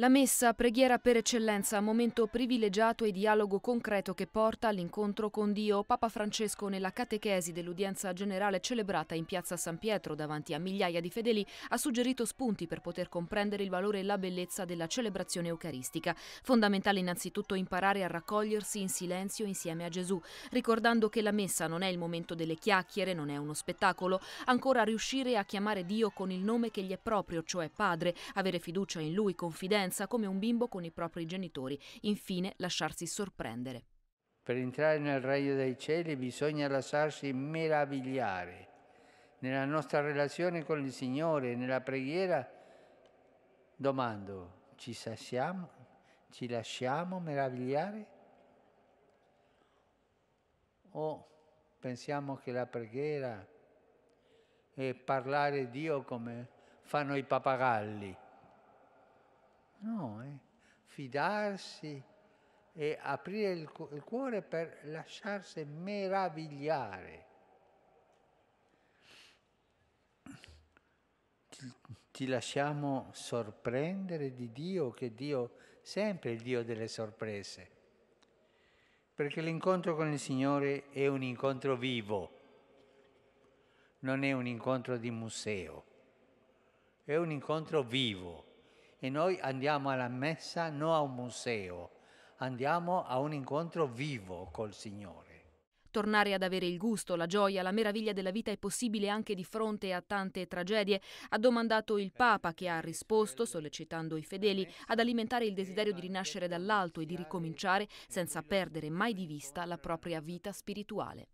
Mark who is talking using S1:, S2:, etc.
S1: La messa, preghiera per eccellenza, momento privilegiato e dialogo concreto che porta all'incontro con Dio Papa Francesco nella catechesi dell'udienza generale celebrata in piazza San Pietro davanti a migliaia di fedeli, ha suggerito spunti per poter comprendere il valore e la bellezza della celebrazione eucaristica. Fondamentale innanzitutto imparare a raccogliersi in silenzio insieme a Gesù, ricordando che la messa non è il momento delle chiacchiere, non è uno spettacolo, ancora riuscire a chiamare Dio con il nome che gli è proprio, cioè Padre, avere fiducia in Lui, confidenza l'esperienza come un bimbo con i propri genitori, infine lasciarsi sorprendere.
S2: Per entrare nel regno dei cieli bisogna lasciarsi meravigliare. Nella nostra relazione con il Signore, nella preghiera, domando, ci sassiamo, ci lasciamo meravigliare? O pensiamo che la preghiera è parlare Dio come fanno i papagalli? No, eh? fidarsi e aprire il, cu- il cuore per lasciarsi meravigliare. Ti, ti lasciamo sorprendere di Dio, che Dio sempre è il Dio delle sorprese, perché l'incontro con il Signore è un incontro vivo, non è un incontro di museo, è un incontro vivo e noi andiamo alla messa non a un museo, andiamo a un incontro vivo col Signore.
S1: Tornare ad avere il gusto, la gioia, la meraviglia della vita è possibile anche di fronte a tante tragedie, ha domandato il Papa che ha risposto, sollecitando i fedeli, ad alimentare il desiderio di rinascere dall'alto e di ricominciare senza perdere mai di vista la propria vita spirituale.